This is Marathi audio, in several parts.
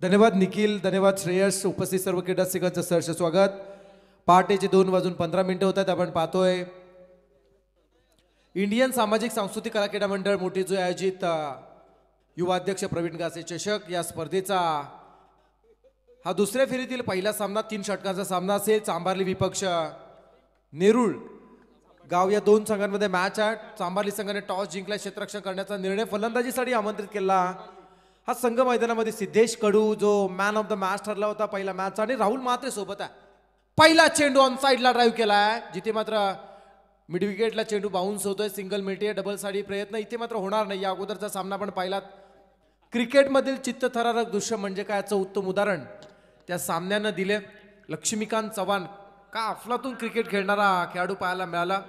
धन्यवाद निखिल धन्यवाद श्रेयस उपस्थित सर्व क्रीडा सिंगांचं सहर्ष स्वागत पहाटेचे दोन वाजून पंधरा मिनिटं होतात आपण पाहतोय इंडियन सामाजिक सांस्कृतिक कला क्रीडा मंडळ मोठी जो आयोजित युवा अध्यक्ष प्रवीण गासे चषक या स्पर्धेचा हा दुसऱ्या फेरीतील पहिला सामना तीन षटकांचा सामना असेल चांभारली विपक्ष नेरुळ गाव या दोन संघांमध्ये मॅच आहे चांभारली संघाने टॉस जिंकला क्षेत्ररक्षण करण्याचा निर्णय फलंदाजीसाठी आमंत्रित केला हा संघ मैदानामध्ये सिद्धेश कडू जो मॅन ऑफ द मॅच ठरला होता पहिला मॅच आणि राहुल मात्रे सोबत आहे पहिला चेंडू ऑन साईडला ड्राईव्ह केला आहे जिथे मात्र मिडविकेटला चेंडू बाउन्स होतोय सिंगल मिळते डबल साडी प्रयत्न इथे मात्र होणार नाही या अगोदरचा सामना पण पाहिला क्रिकेटमधील चित्तथरारक दृश्य म्हणजे काय याचं उत्तम उदाहरण त्या सामन्यानं दिले लक्ष्मीकांत चव्हाण का अफलातून क्रिकेट खेळणारा खेळाडू पाहायला मिळाला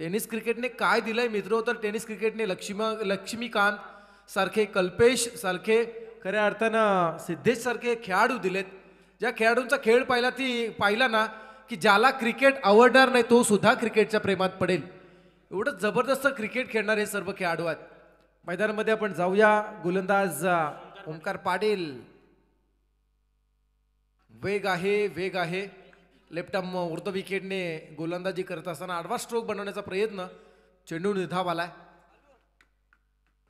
टेनिस क्रिकेटने काय दिलंय मित्र तर टेनिस क्रिकेटने लक्ष्मी लक्ष्मीकांत सारखे कल्पेश सारखे खऱ्या अर्थानं सिद्धेश सारखे खेळाडू दिलेत ज्या खेळाडूंचा खेळ पाहिला ती पाहिला ना की ज्याला क्रिकेट आवडणार नाही तो सुद्धा क्रिकेटच्या प्रेमात पडेल एवढं जबरदस्त क्रिकेट खेळणारे सर्व खेळाडू आहेत मैदानामध्ये आपण जाऊया गोलंदाज ओंकार पाटील वेग आहे वेग आहे लेफ्टम उर्द विकेटने गोलंदाजी करत असताना आडवा स्ट्रोक बनवण्याचा प्रयत्न चेंडू निधाव आलाय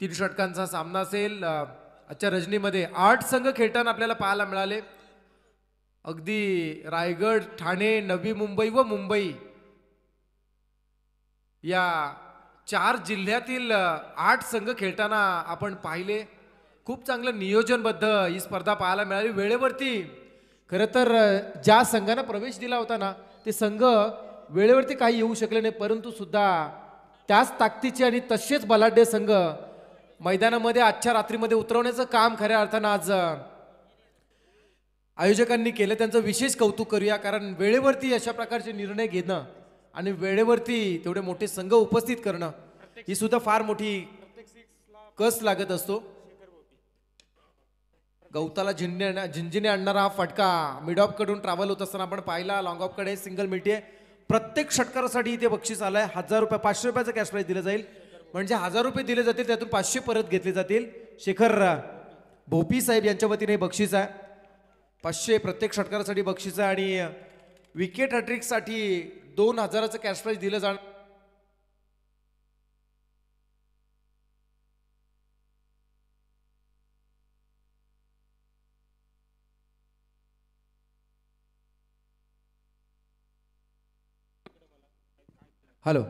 तीन षटकांचा सामना असेल आजच्या रजनीमध्ये आठ संघ खेळताना आपल्याला पाहायला मिळाले अगदी रायगड ठाणे नवी मुंबई व मुंबई या चार जिल्ह्यातील आठ संघ खेळताना आपण पाहिले खूप चांगलं नियोजनबद्ध ही स्पर्धा पाहायला मिळाली वेळेवरती खरं तर ज्या संघांना प्रवेश दिला होता ना ते संघ वेळेवरती काही येऊ शकले नाही परंतु सुद्धा त्याच ताकदीचे आणि तसेच बलाढ्य संघ मैदानामध्ये आजच्या रात्रीमध्ये उतरवण्याचं काम खऱ्या अर्थानं आज आयोजकांनी केलं त्यांचं विशेष कौतुक करूया कारण वेळेवरती अशा प्रकारचे निर्णय घेणं आणि वेळेवरती तेवढे मोठे संघ उपस्थित करणं ही सुद्धा फार मोठी कस लागत असतो गवताला झिंजण्या झिंजिने आणणारा हा फटका मिड ऑफकडून ट्रॅव्हल होत असताना आपण पाहिला लॉंग ऑफकडे सिंगल आहे प्रत्येक षटकारासाठी इथे बक्षीस आलं आहे हजार रुपये पाचशे रुपयाचं कॅश प्राईज दिलं जाईल म्हणजे हजार रुपये दिले जातील त्यातून पाचशे परत घेतले जातील शेखर भोपी साहेब यांच्या वतीने बक्षीस आहे पाचशे प्रत्येक षटकारासाठी बक्षीस आहे आणि विकेट हॅट्रिकसाठी दोन हजाराचं कॅश प्राईज दिलं जाणार हॅलो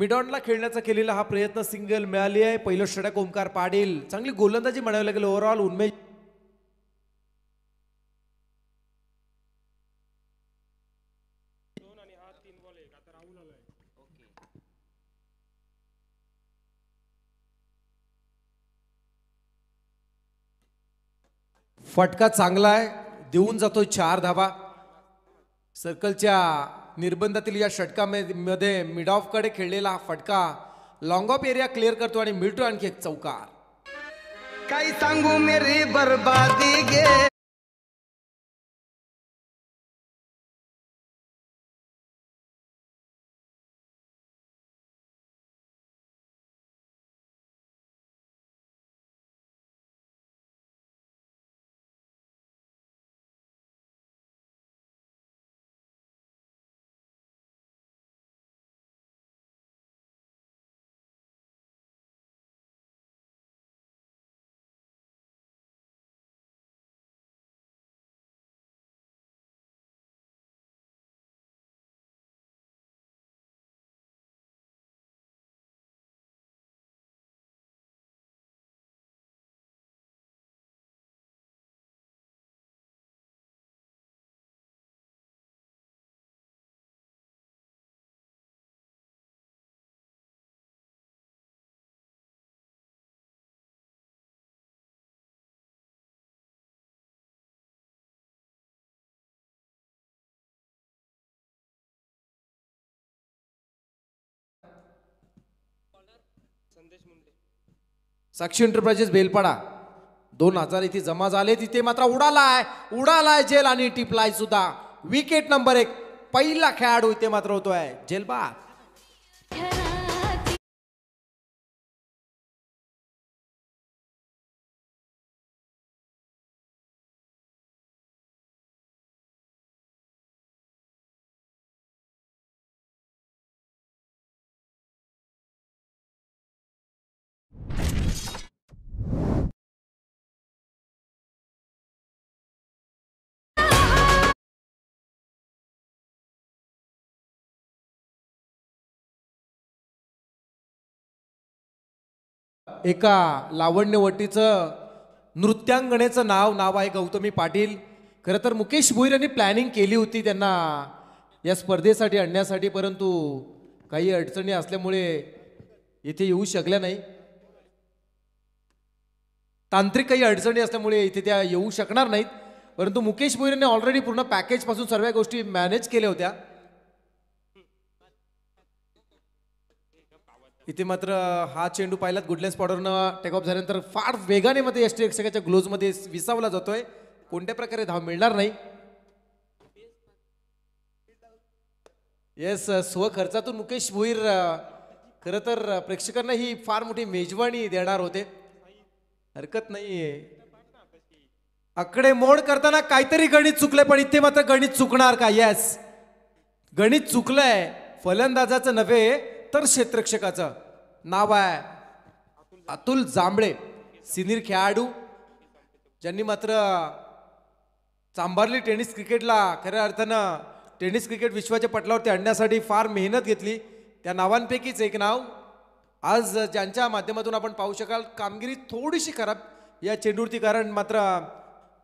मिडॉनला खेळण्याचा केलेला हा प्रयत्न सिंगल मिळाली आहे पहिलं षटक ओंकार पाडेल चांगली गोलंदाजी म्हणावी लागेल ओव्हरऑल उन्मेष फटका चांगला आहे देऊन जातोय चार धाबा सर्कलच्या निर्बंधातील या षटकामध्ये मिड ऑफकडे खेळलेला हा फटका लॉंग ऑफ एरिया क्लिअर करतो आणि मिळतो आणखी एक चौकार काही सांगू मेरी बर्बादी गे साक्षी एंटरप्राइजेस बेलपाडा दोन हजार इथे जमा झाले तिथे मात्र उडाला उडाला उडालाय जेल आणि टिपलाय सुद्धा विकेट नंबर एक पहिला खेळाडू इथे मात्र होतोय जेलबा एका लावण्यवटीचं नृत्यांगणेचं नाव नाव आहे गौतमी पाटील खरं तर मुकेश भोईर यांनी प्लॅनिंग केली होती त्यांना या स्पर्धेसाठी आणण्यासाठी परंतु काही अडचणी असल्यामुळे इथे येऊ शकल्या नाही तांत्रिक काही अडचणी असल्यामुळे इथे त्या येऊ शकणार नाहीत परंतु मुकेश भोईर यांनी ऑलरेडी पूर्ण पॅकेजपासून सर्व गोष्टी मॅनेज केल्या होत्या इथे मात्र हा चेंडू पाहिलात गुडलेस पॉडरनं ऑफ झाल्यानंतर फार वेगाने मध्ये यष्टी रक्षकाच्या ग्लोजमध्ये विसावला जातोय कोणत्या प्रकारे धाव मिळणार नाही येस स्वखर्चातून मुकेश भोईर खरं तर प्रेक्षकांना ही फार मोठी मेजवानी देणार होते हरकत नाहीये आकडे मोड करताना काहीतरी गणित चुकलंय पण इथे मात्र गणित चुकणार का येस गणित चुकलंय फलंदाजाचं नव्हे तर क्षेत्रक्षकाचं नाव आहे अतुल जांभळे सिनियर खेळाडू ज्यांनी मात्र चांभारली टेनिस क्रिकेटला खऱ्या अर्थानं टेनिस क्रिकेट विश्वाच्या पटलावरती आणण्यासाठी फार मेहनत घेतली त्या नावांपैकीच एक नाव आज ज्यांच्या माध्यमातून आपण पाहू शकाल कामगिरी थोडीशी खराब या चेंडूरती कारण मात्र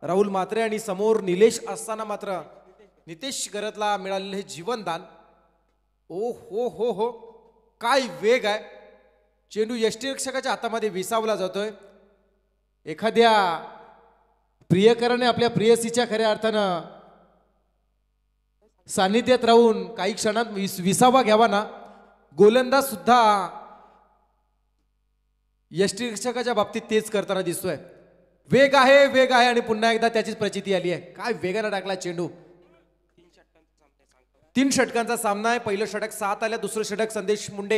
राहुल मात्रे आणि समोर निलेश असताना मात्र नितेश गरतला मिळालेले जीवनदान ओ हो हो हो काय वेग आहे चेंडू यष्टीरक्षकाच्या हातामध्ये विसावला जातोय एखाद्या प्रियकराने आपल्या प्रियसीच्या खऱ्या अर्थानं सानिध्यात राहून काही क्षणात विस विसावा घ्यावा ना गोलंदाज सुद्धा यष्टीरक्षकाच्या बाबतीत तेच करताना दिसतोय वेग आहे वेग आहे आणि पुन्हा एकदा त्याचीच प्रचिती आली आहे काय वेगाने टाकला चेंडू तीन षटकांचा सामना आहे पहिलं षटक सात आल्या दुसरं षटक संदेश मुंडे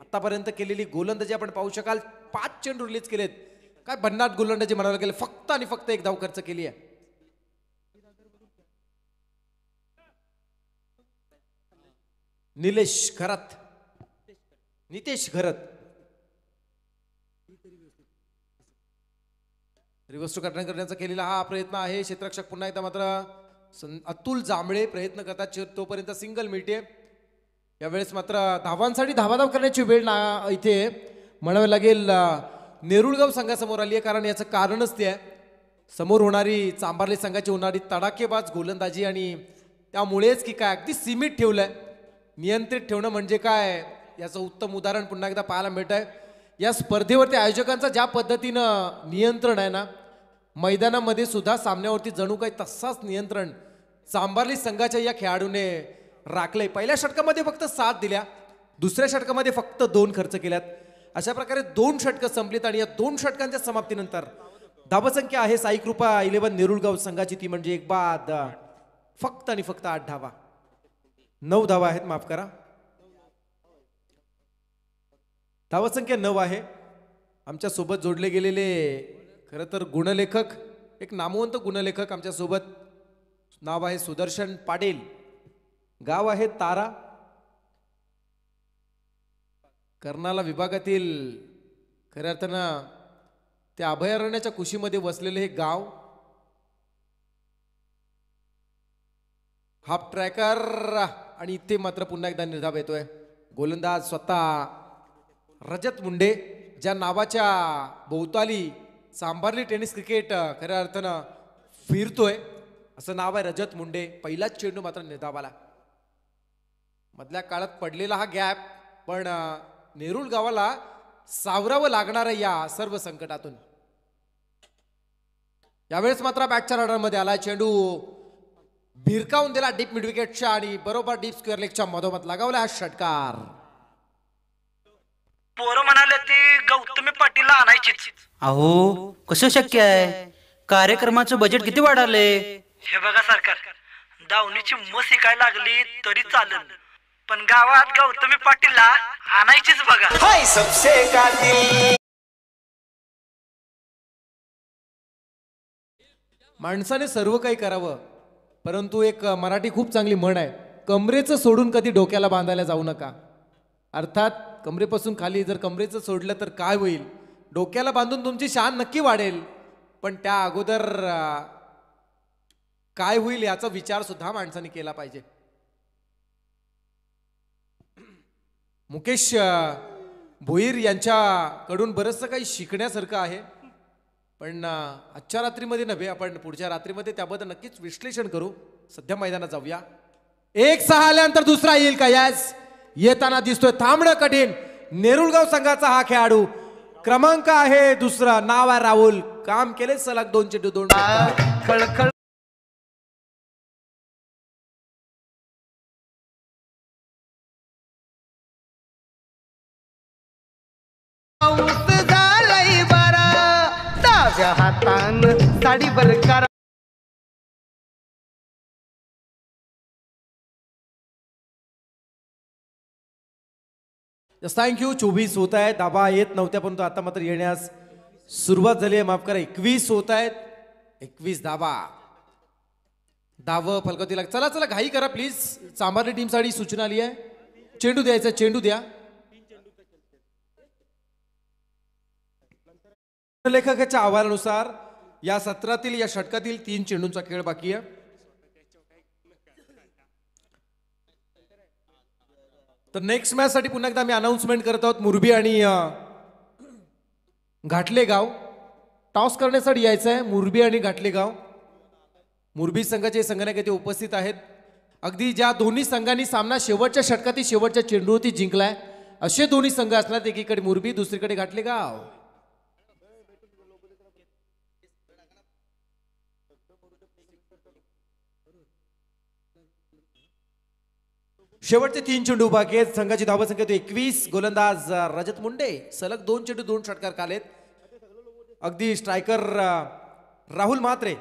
आतापर्यंत केलेली गोलंदाजी आपण पाहू शकाल पाच चेंडू रिलीज केलेत काय भन्नाट गोलंदाजी म्हणायला गेले फक्त आणि फक्त एक धाव खर्च केली आहे निलेश खरत नितेश खरत रिवर्स करण्याचा केलेला हा प्रयत्न आहे क्षेत्ररक्षक पुन्हा एकदा मात्र सं अतुल जांभळे प्रयत्न करतात तोपर्यंत सिंगल मिळते यावेळेस मात्र धावांसाठी धावाधाव करण्याची वेळ ना इथे म्हणावं लागेल नेरुळगाव संघासमोर आली आहे कारण याचं कारणच ते आहे समोर होणारी चांबारले संघाची होणारी तडाखेबाज गोलंदाजी आणि त्यामुळेच की काय अगदी सीमित ठेवलं आहे नियंत्रित ठेवणं म्हणजे काय याचं उत्तम उदाहरण पुन्हा एकदा पाहायला मिळत आहे या स्पर्धेवरती आयोजकांचं ज्या पद्धतीनं नियंत्रण आहे ना मैदानामध्ये सुद्धा सामन्यावरती जणू काही तसाच नियंत्रण सांभारली संघाच्या या खेळाडूने राखले पहिल्या षटकामध्ये फक्त सात दिल्या दुसऱ्या षटकामध्ये फक्त दोन खर्च केल्यात अशा प्रकारे दोन षटकं संपलीत आणि या दोन षटकांच्या समाप्तीनंतर धावसंख्या आहे साई कृपा इलेव्हन नेरुळगाव संघाची ती म्हणजे एक बाद फक्त आणि फक्त आठ धावा नऊ धावा आहेत माफ करा धावसंख्या नऊ आहे आमच्या सोबत जोडले गेलेले खरं तर गुणलेखक एक नामवंत गुणलेखक आमच्यासोबत नाव आहे सुदर्शन पाटील गाव आहे तारा कर्नाला विभागातील खऱ्या अर्थानं त्या अभयारण्याच्या कुशीमध्ये वसलेले हे गाव हाफ ट्रॅकर आणि इथे मात्र पुन्हा एकदा निर्धाव येतोय गोलंदाज स्वतः रजत मुंडे ज्या नावाच्या भोवताली सांभारली टेनिस क्रिकेट खऱ्या अर्थानं फिरतोय असं नाव आहे रजत मुंडे पहिलाच चेंडू मात्र नेदाबाला मधल्या काळात पडलेला हा गॅप पण नेरुळ गावाला सावरावं लागणार आहे या सर्व संकटातून यावेळेस मात्र बॅटच्या मध्ये आला चेंडू भिरकावून दिला डीप विकेटच्या आणि बरोबर डीप स्क्वेअर लेगच्या मधोमध लगावला हा षटकार पोरं म्हणाले ते गौतमी पाटील आणायची अहो कसं शक्य आहे कार्यक्रमाचं बजेट किती वाढाले हे बघा सरकार दावणीची मस काय लागली तरी चालेल पण गावात गौतमी पाटीलला आणायचीच बघा माणसाने सर्व काही करावं परंतु एक मराठी खूप चांगली म्हण आहे कमरेचं सोडून कधी डोक्याला बांधायला जाऊ नका अर्थात कमरेपासून खाली जर कमरेचं सोडलं तर काय होईल डोक्याला बांधून तुमची शान नक्की वाढेल पण त्या अगोदर काय होईल याचा विचार सुद्धा माणसाने केला पाहिजे मुकेश भुईर यांच्याकडून बरंचसं काही शिकण्यासारखं आहे पण आजच्या रात्रीमध्ये नव्हे आपण पुढच्या रात्रीमध्ये त्याबद्दल नक्कीच विश्लेषण करू सध्या मैदानात जाऊया एक सहा आल्यानंतर दुसरा येईल का यास येताना दिसतोय थांबणं कठीण नेरुळगाव संघाचा हा खेळाडू क्रमांक आहे दुसरा नाव आहे राहुल काम केले सलग दोन टू दोन खळखळ हातान साडी बल करा थँक यू चोवीस होत आहेत दाबा येत नव्हत्या परंतु आता मात्र येण्यास सुरुवात झाली आहे माफ करा एकवीस होत आहेत एकवीस दाबा दावं फलकती लाग चला चला घाई करा प्लीज टीम साठी सूचना आली आहे चेंडू द्यायचा चेंडू द्या लेखकाच्या अहवालानुसार या सत्रातील या षटकातील तीन चेंडूंचा खेळ बाकी आहे तर नेक्स्ट मॅचसाठी पुन्हा एकदा आम्ही अनाऊन्समेंट करत आहोत मुरबी आणि घाटलेगाव गाव टॉस करण्यासाठी यायचं आहे मुरबी आणि घाटलेगाव गाव मुरबी संघाचे संघनायक येथे उपस्थित आहेत अगदी ज्या दोन्ही संघांनी सामना शेवटच्या षटकातील शेवटच्या चेंडूवरती जिंकलाय असे दोन्ही संघ असणार एकीकडे मुरबी दुसरीकडे घाटलेगाव गाव शेवटचे तीन चेंडू बाकी आहेत संघाची धावसंख्या तो एकवीस गोलंदाज रजत मुंडे सलग दोन चेंडू दोन षटकार कालेत अगदी स्ट्रायकर राहुल मात्रे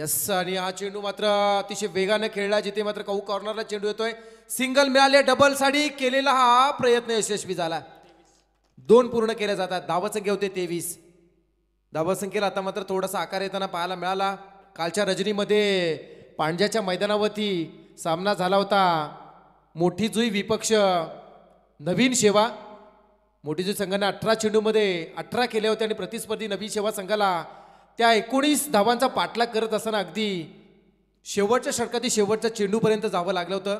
यस आणि हा चेंडू मात्र अतिशय वेगानं खेळला जिथे मात्र कहू कॉर्नरला चेंडू येतोय सिंगल मिळाले डबल साडी केलेला हा प्रयत्न यशस्वी झाला दोन पूर्ण केल्या जातात धावसंख्या होते तेवीस धावसंख्येला आता मात्र थोडासा आकार येताना पाहायला मिळाला कालच्या रजनीमध्ये पांड्याच्या मैदानावरती सामना झाला होता मोठी जुई विपक्ष नवीन शेवा मोठी जुई संघाने अठरा चेंडूमध्ये अठरा केल्या होत्या आणि प्रतिस्पर्धी नवीन शेवा संघाला त्या एकोणीस धावांचा पाठलाग करत असताना अगदी शेवटच्या षटकातील शेवटच्या चेंडूपर्यंत जावं लागलं होतं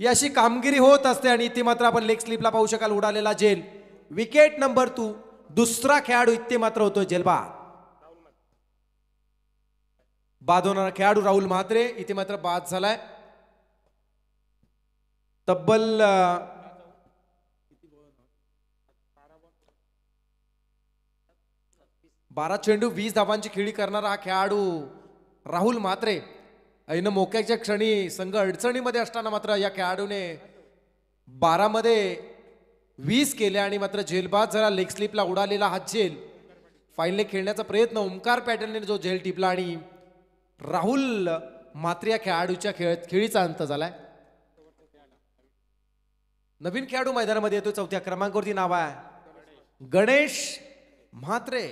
ही अशी कामगिरी होत असते आणि इथे मात्र आपण लेग स्लिपला पाहू शकाल उडालेला जेल विकेट नंबर टू दुसरा खेळाडू इतके मात्र होतो जेलबा बाद होणारा खेळाडू राहुल म्हात्रे इथे मात्र बाद झालाय तब्बल बारा चेंडू वीस धावांची खेळी करणारा हा खेळाडू राहुल म्हात्रे ऐन मोक्याच्या क्षणी संघ अडचणीमध्ये असताना मात्र या खेळाडूने बारामध्ये वीस केले आणि मात्र झेलबाद झाला लेग स्लिपला उडालेला हा झेल फाईनने खेळण्याचा प्रयत्न ओमकार पॅटर्नने जो झेल टिपला आणि राहुल मात्र या खेळाडूच्या खेळ खेळीचा अंत झालाय नवीन खेळाडू मैदानामध्ये येतो चौथ्या क्रमांकावरती नाव आहे गणेश म्हात्रे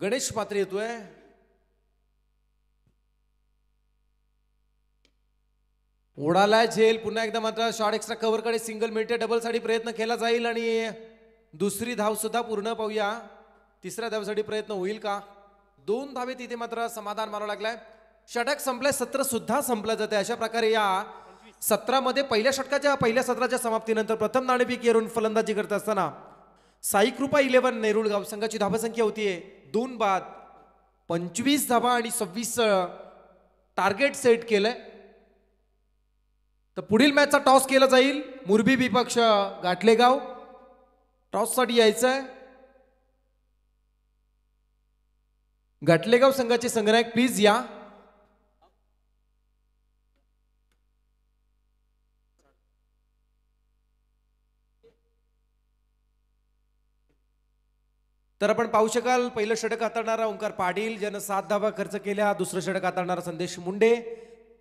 गणेश म्हात्रे येतोय उडाला झेल पुन्हा एकदा मात्र शॉर्ट एक्स्ट्रा कव्हरकडे सिंगल मिळते डबल साठी प्रयत्न केला जाईल आणि दुसरी धाव सुद्धा पूर्ण पाहूया तिसऱ्या धावेसाठी प्रयत्न होईल का दोन धावे तिथे मात्र समाधान मानावं लागलाय षटक संपलाय सत्र सुद्धा संपलं जाते अशा प्रकारे या सत्रामध्ये पहिल्या षटकाच्या पहिल्या सत्राच्या समाप्तीनंतर प्रथम नाणेपीक येऊन फलंदाजी करत असताना साईकृपा इलेव्हन नेरुळ गाव संघाची धाबासंख्या होतीये दोन बाद पंचवीस धाबा आणि सव्वीस टार्गेट सेट केलंय तर पुढील मॅचचा टॉस केला जाईल मुरबी विपक्ष गाठलेगाव टॉससाठी यायचं आहे घाटलेगाव संघाचे संग्रहक प्लीज या तर आपण पाहू शकाल पहिलं षटक हाताळणारा ओंकार पाटील ज्यानं सात धाबा खर्च केल्या दुसरं षटक हाताळणारा संदेश मुंडे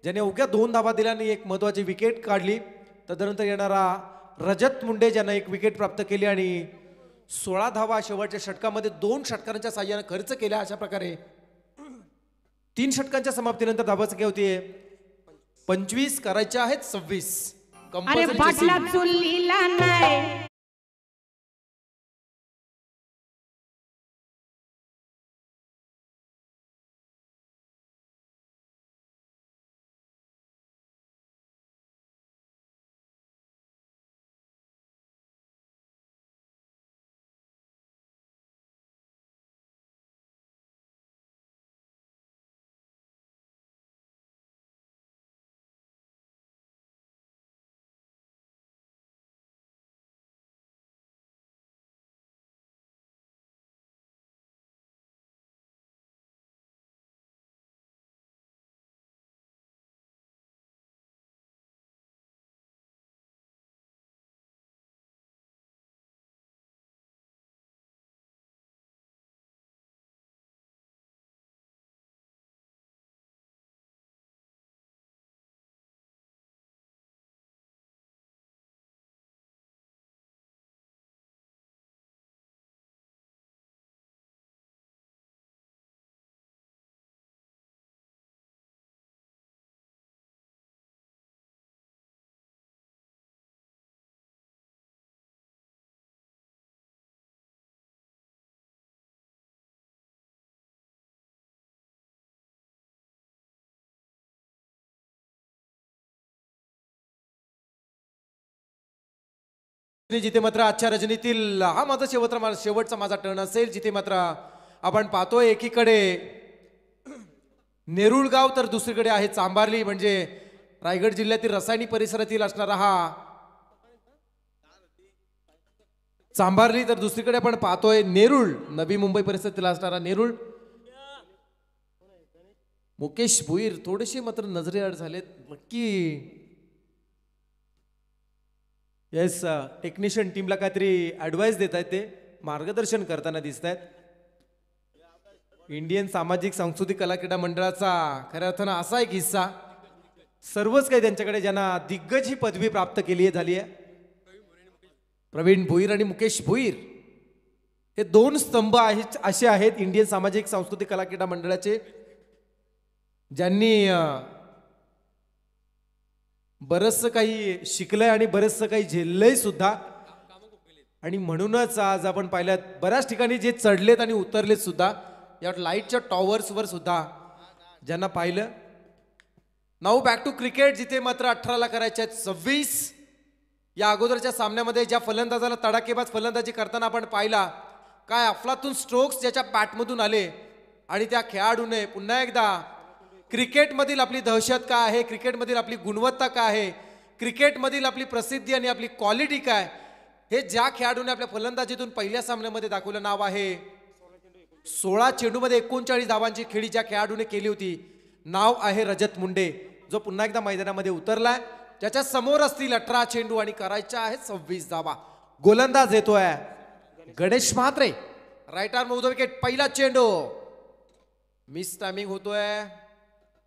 ज्याने अवघ्या दोन धाबा दिल्या आणि एक महत्वाची विकेट काढली तदनंतर येणारा रजत मुंडे ज्यानं एक विकेट प्राप्त केली आणि सोळा धावा शेवटच्या षटकामध्ये दोन षटकांच्या साह्यानं खर्च केला अशा प्रकारे तीन षटकांच्या समाप्तीनंतर धावा काय होतीये पंचवीस करायच्या आहेत सव्वीस जिथे मात्र आजच्या रजनीतील हा माझा शेवट शेवटचा माझा टर्न असेल जिथे मात्र आपण पाहतोय एकीकडे नेरुळ गाव तर दुसरीकडे आहे चांबारली म्हणजे रायगड जिल्ह्यातील रसायनी परिसरातील असणारा हा चांभारली तर दुसरीकडे आपण पाहतोय नेरुळ नवी मुंबई परिसरातील असणारा नेरुळ मुकेश भुईर थोडेसे मात्र नजरेआड झालेत नक्की येस टेक्निशियन टीमला काहीतरी ॲडवाईस देत आहेत ते मार्गदर्शन करताना दिसत आहेत इंडियन सामाजिक सांस्कृतिक कला क्रीडा मंडळाचा खऱ्या अर्थानं असा एक हिस्सा सर्वच काही त्यांच्याकडे ज्यांना दिग्गज ही पदवी प्राप्त केली आहे झाली आहे प्रवीण भुईर आणि मुकेश भुईर हे दोन स्तंभ आहेत असे आहेत इंडियन सामाजिक सांस्कृतिक कला क्रीडा मंडळाचे ज्यांनी बरंचसं काही शिकलंय आणि बरंचसं काही झेललंय सुद्धा आणि म्हणूनच आज आपण पाहिलं बऱ्याच ठिकाणी जे चढलेत आणि उतरलेत सुद्धा या लाईटच्या टॉवर्सवर सुद्धा ज्यांना पाहिलं नाऊ बॅक टू क्रिकेट जिथे मात्र अठराला करायच्या आहेत सव्वीस या अगोदरच्या सामन्यामध्ये ज्या फलंदाजाला तडाखेबाज फलंदाजी करताना आपण पाहिला काय अफलातून स्ट्रोक्स ज्याच्या पॅटमधून आले आणि त्या खेळाडूने पुन्हा एकदा क्रिकेटमधील आपली दहशत काय आहे क्रिकेटमधील आपली गुणवत्ता काय आहे क्रिकेटमधील आपली प्रसिद्धी आणि आपली क्वालिटी काय हे ज्या खेळाडूने आपल्या फलंदाजीतून पहिल्या सामन्यामध्ये दाखवलं नाव आहे सोळा चेंडूमध्ये एकोणचाळीस धावांची खेळी ज्या खेळाडूने केली होती नाव आहे रजत मुंडे जो पुन्हा एकदा मैदानामध्ये उतरलाय ज्याच्या समोर असतील अठरा चेंडू आणि करायच्या आहे सव्वीस धावा गोलंदाज येतोय गणेश म्हात्रे राईट आर्म उदो विकेट पहिला चेंडू मिस टायमिंग होतोय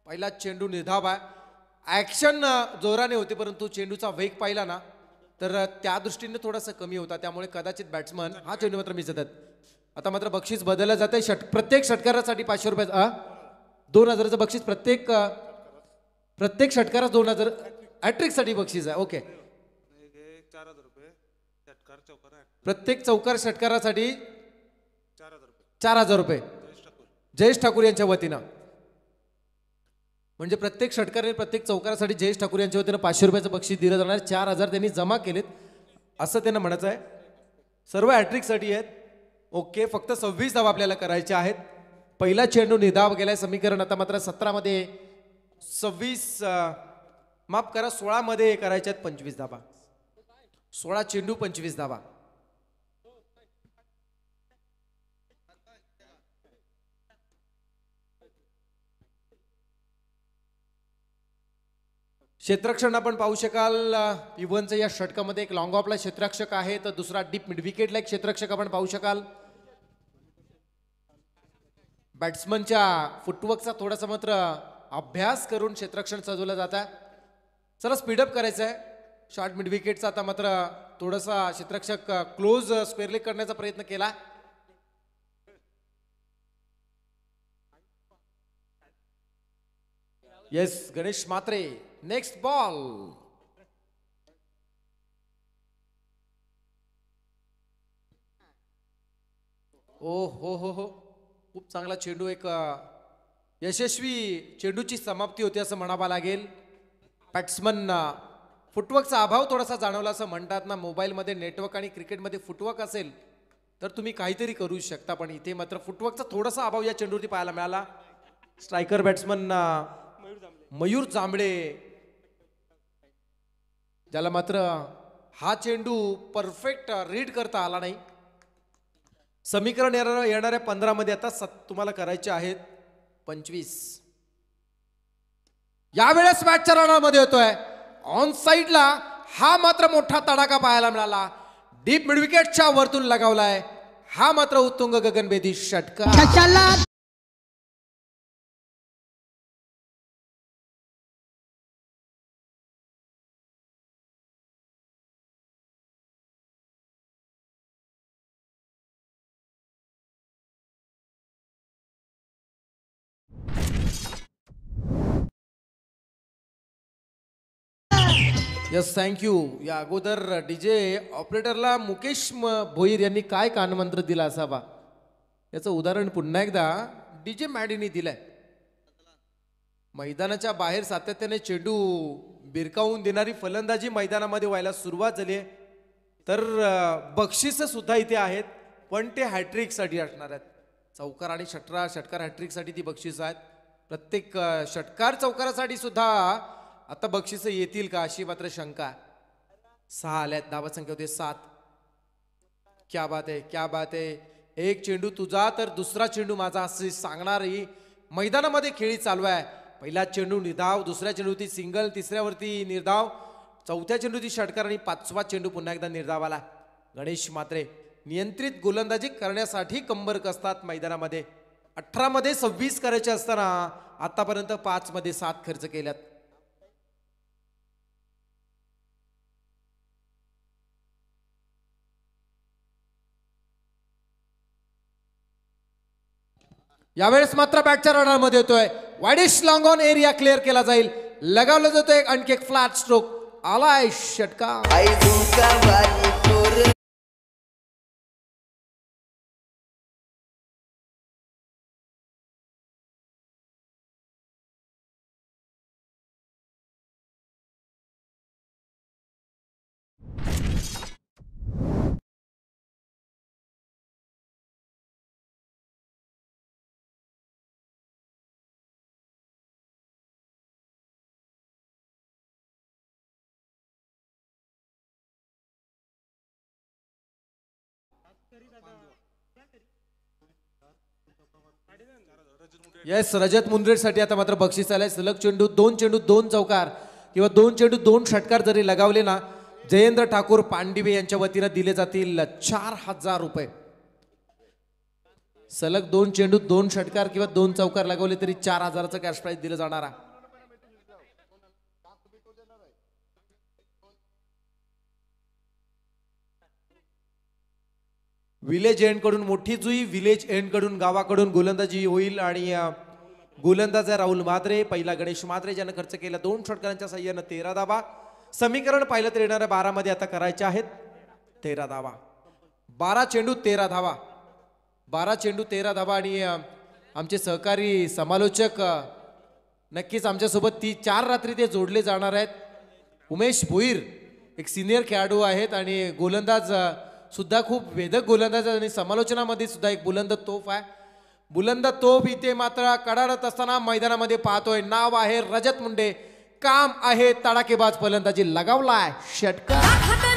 पहिला चेंडू निर्धाब आहे ॲक्शन जोराने होते परंतु चेंडूचा वेग पाहिला ना तर त्या दृष्टीने थोडासा कमी होता त्यामुळे कदाचित बॅट्समन हा चेंडू मात्र मिस आहेत आता मात्र बक्षीस बदललं जाते षट प्रत्येक षटकारासाठी पाचशे रुपयाचा दोन हजाराचं बक्षीस प्रत्येक प्रत्येक षटकारास दोन हजार हॅट्रिकसाठी बक्षीस आहे ओके प्रत्येक चौकार षटकारासाठी चार हजार रुपये जयेश ठाकूर यांच्या वतीनं म्हणजे प्रत्येक षटकारने प्रत्येक चौकारासाठी जयेश ठाकूर यांच्या वतीनं पाचशे रुपयाचं बक्षीस दिलं जाणार चार हजार त्यांनी जमा केलेत असं त्यांना म्हणायचं आहे सर्व हॅट्रिकसाठी आहेत ओके फक्त सव्वीस धाव आपल्याला करायचे आहेत पहिला चेंडू निधाव गेलाय समीकरण आता मात्र सतरामध्ये सव्वीस माफ करा सोळामध्ये करायच्या आहेत पंचवीस धाबा सोळा चेंडू पंचवीस धाबा क्षेत्रक्षण आपण पाहू शकाल युवनचं या षटकामध्ये एक लॉंग ऑफला क्षेत्रक्षक आहे तर दुसरा डीप मिडविकेटला एक क्षेत्रक्षक आपण पाहू शकाल बॅट्समनच्या फुटवर्कचा थोडासा मात्र अभ्यास करून क्षेत्रक्षण सजवलं जात आहे चला स्पीडअप करायचं आहे शॉर्ट मिड आता मात्र थोडासा क्षेत्रक्षक क्लोज स्क्वेअरली करण्याचा प्रयत्न केला yes Ganesh Mhatre next ball ओ हो हो हो खूप चांगला चेंडू एक यशस्वी चेंडूची समाप्ती होती असं म्हणावा लागेल बॅट्समनना फुटवर्कचा अभाव थोडासा जाणवला असं म्हणतात ना मोबाईलमध्ये नेटवर्क आणि क्रिकेटमध्ये फुटवर्क असेल तर तुम्ही काहीतरी करू शकता पण इथे मात्र फुटवर्कचा थोडासा अभाव या चेंडूवरती पाहायला मिळाला स्ट्रायकर बॅट्समनना मयूर जांभळे ज्याला मात्र हा चेंडू परफेक्ट रीड करता आला नाही समीकरण येणार येणाऱ्या पंधरामध्ये आता सत तुम्हाला करायचे आहेत पंचवीस यावेळेस मॅचच्या रणामध्ये येतोय ऑन साईडला हा मात्र मोठा तडाखा पाहायला मिळाला डीप मिडविकेटच्या वरतून लगावलाय हा मात्र उत्तुंग गगनभेदी षटकार यस थँक्यू या अगोदर डीजे ऑपरेटरला मुकेश भोईर यांनी काय कानमंत्र दिला असावा याचं उदाहरण पुन्हा एकदा डी जे मॅडीनी दिलंय मैदानाच्या बाहेर सातत्याने चेंडू बिरकावून देणारी फलंदाजी मैदानामध्ये व्हायला सुरुवात झाली आहे तर बक्षिसं सुद्धा इथे आहेत पण ते हॅट्रिकसाठी असणार आहेत चौकार आणि षटरा षटकार हॅट्रिकसाठी ती बक्षीस आहेत प्रत्येक षटकार चौकारासाठी सुद्धा आता बक्षीस येतील का अशी मात्र शंका सहा आल्यात संख्या होते सात क्या बात आहे क्या बात आहे एक चेंडू तुझा तर दुसरा चेंडू माझा असे सांगणारही मैदानामध्ये खेळी चालू आहे पहिला चेंडू निर्धाव दुसऱ्या चेंडूवरती सिंगल तिसऱ्यावरती निर्धाव चौथ्या चेंडूची षटकार आणि पाचवा चेंडू पुन्हा एकदा निर्धाव आला गणेश मात्रे नियंत्रित गोलंदाजी करण्यासाठी कंबर कसतात मैदानामध्ये अठरामध्ये सव्वीस करायचे असताना आतापर्यंत पाचमध्ये सात खर्च केल्यात यावेळेस मात्र बॅटच्या रडारमध्ये येतोय वाडिश लॉंग ऑन एरिया क्लिअर केला जाईल लगावला जातोय आणखी एक फ्लॅट स्ट्रोक आलाय षटका येस रजत मुंद्रेसाठी आता मात्र बक्षीस आलंय सलग चेंडू दोन चेंडू दोन चौकार किंवा दोन चेंडू दोन षटकार जरी लगावले ना जयेंद्र ठाकूर पांडिवे यांच्या वतीनं दिले जातील चार हजार रुपये सलग दोन चेंडू दोन षटकार किंवा दोन चौकार लगावले तरी चार हजाराचं कॅश प्राईज दिलं जाणार आहे विलेज एंडकडून मोठी जुई विलेज एंडकडून गावाकडून गोलंदाजी होईल आणि गोलंदाज आहे राहुल माद्रे पहिला गणेश माद्रे ज्यानं खर्च केला दोन षटकरांच्या सह्यानं तेरा धावा समीकरण पाहिलं तर येणाऱ्या बारामध्ये आता करायचे आहेत तेरा धावा बारा चेंडू तेरा धावा बारा चेंडू तेरा धावा आणि आमचे सहकारी समालोचक नक्कीच आमच्यासोबत ती चार रात्री ते जोडले जाणार आहेत उमेश भोईर एक सिनियर खेळाडू आहेत आणि गोलंदाज सुद्धा खूप वेदक गोलंदाज आणि समालोचनामध्ये सुद्धा एक बुलंद तोफ आहे बुलंद तोफ इथे मात्र कडाडत असताना मैदानामध्ये पाहतोय नाव आहे रजत मुंडे काम आहे तडाकेबाज फलंदाजी लगावला आहे षटकार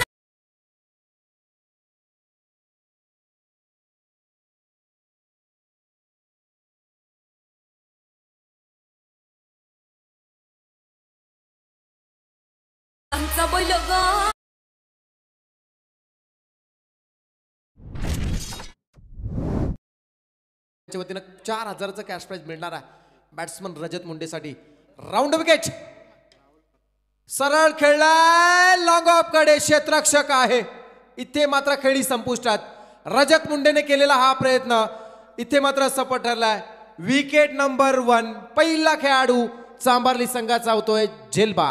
ट्रस्टच्या वतीनं चार हजाराचं कॅश प्राईज मिळणार आहे बॅट्समन रजत मुंडेसाठी राऊंड विकेट सरळ खेळलाय लॉंग ऑफ कडे क्षेत्रक्षक आहे इथे मात्र खेळी संपुष्टात रजत मुंडेने केलेला हा प्रयत्न इथे मात्र सफल ठरलाय विकेट नंबर वन पहिला खेळाडू चांबारली संघाचा होतोय झेलबा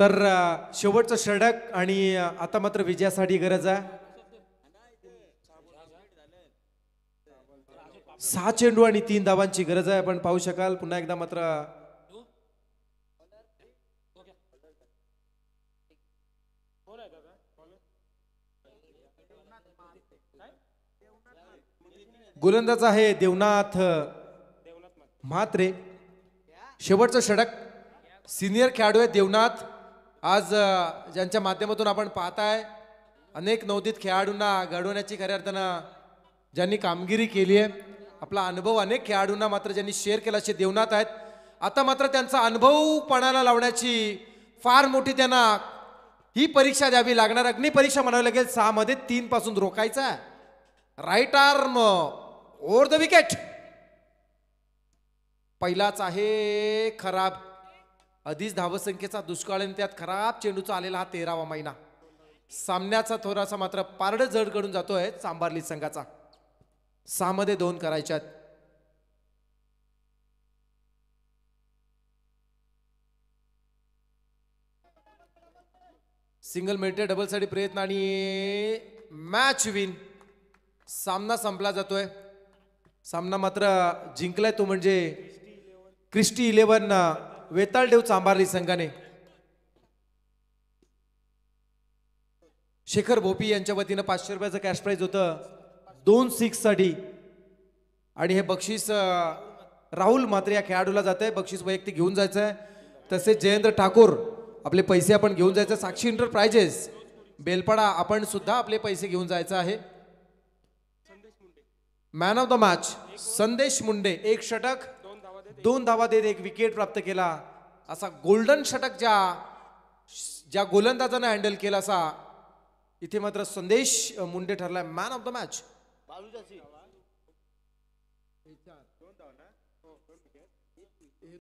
तर शेवटचं षडक आणि आता मात्र विजयासाठी गरज आहे सहा चेंडू आणि तीन धावांची गरज आहे आपण पाहू शकाल पुन्हा एकदा मात्र गोलंदाज आहे देवनाथ मात्रे शेवटचं षडक सिनियर खेळाडू आहे देवनाथ आज ज्यांच्या माध्यमातून आपण पाहताय अनेक नवदित खेळाडूंना घडवण्याची खऱ्या अर्थानं ज्यांनी कामगिरी केली आहे आपला अनुभव अनेक खेळाडूंना मात्र ज्यांनी शेअर केला असे देवनात आहेत आता मात्र त्यांचा अनुभव पणाला लावण्याची फार मोठी त्यांना ही परीक्षा द्यावी लागणार अग्निपरीक्षा म्हणावी लागेल सहामध्ये तीन पासून रोखायचा आहे right arm over the wicket पहिलाच आहे खराब आधीच धावसंख्येचा दुष्काळ आणि त्यात खराब चेंडूचा आलेला हा तेरावा महिना सामन्याचा थोडासा मात्र पारड जड करून जातोय सांबारली संघाचा सहामध्ये दोन करायच्यात सिंगल मिळते डबलसाठी प्रयत्न आणि मॅच विन सामना संपला जातोय सामना मात्र जिंकलाय तो म्हणजे क्रिस्टी इलेव्हन वेताळ देव चांभारली संघाने शेखर भोपी यांच्या वतीनं पाचशे रुपयाचं कॅश प्राईज होतं दोन सिक्ससाठी आणि हे बक्षीस राहुल मात्र या खेळाडूला जात आहे बक्षीस वैयक्तिक घेऊन जायचं आहे तसेच जयेंद्र ठाकूर आपले पैसे आपण घेऊन जायचं साक्षी एंटरप्रायजेस बेलपडा आपण सुद्धा आपले पैसे घेऊन जायचं आहे मॅन ऑफ द मॅच संदेश मुंडे एक षटक दोन धावा देत एक विकेट प्राप्त केला असा गोल्डन षटक ज्या ज्या गोलंदाजानं हँडल केला असा इथे मात्र संदेश मुंडे ठरलाय मॅन ऑफ द मॅच